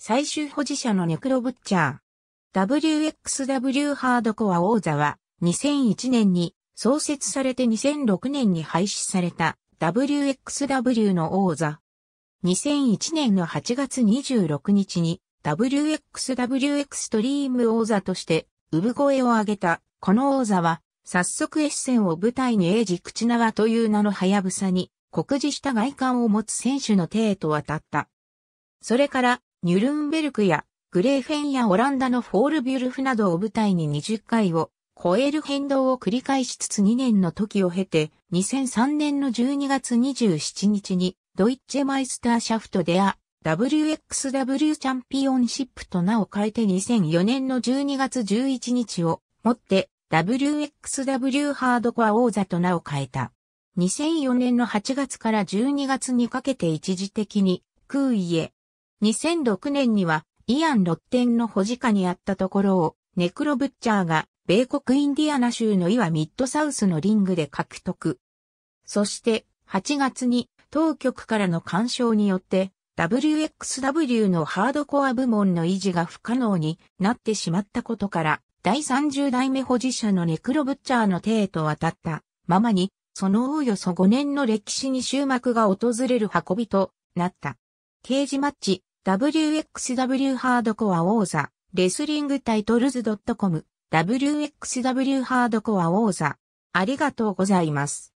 最終保持者のネクロブッチャー。WXW ハードコア王座は2001年に創設されて2006年に廃止された WXW の王座。2001年の8月26日に WXW エクストリーム王座として産声を上げたこの王座は早速エッセンを舞台にエイジ・クという名のハヤブサに酷似した外観を持つ選手のへと渡った。それからニュルンベルクやグレーフェンやオランダのフォールビュルフなどを舞台に20回を超える変動を繰り返しつつ2年の時を経て2003年の12月27日にドイッチェマイスターシャフトでア WXW チャンピオンシップと名を変えて2004年の12月11日をもって WXW ハードコア王座と名を変えた。2004年の8月から12月にかけて一時的に空位へ2006年にはイアン・ロッテンの保持下にあったところをネクロ・ブッチャーが米国インディアナ州のイワ・ミッドサウスのリングで獲得。そして8月に当局からの干渉によって WXW のハードコア部門の維持が不可能になってしまったことから第30代目保持者のネクロ・ブッチャーの手へと渡ったままにそのおおよそ5年の歴史に終幕が訪れる運びとなった。ケージマッチ、WXW ハードコア王座、レスリングタイトルズ .com、WXW ハードコア王座、ありがとうございます。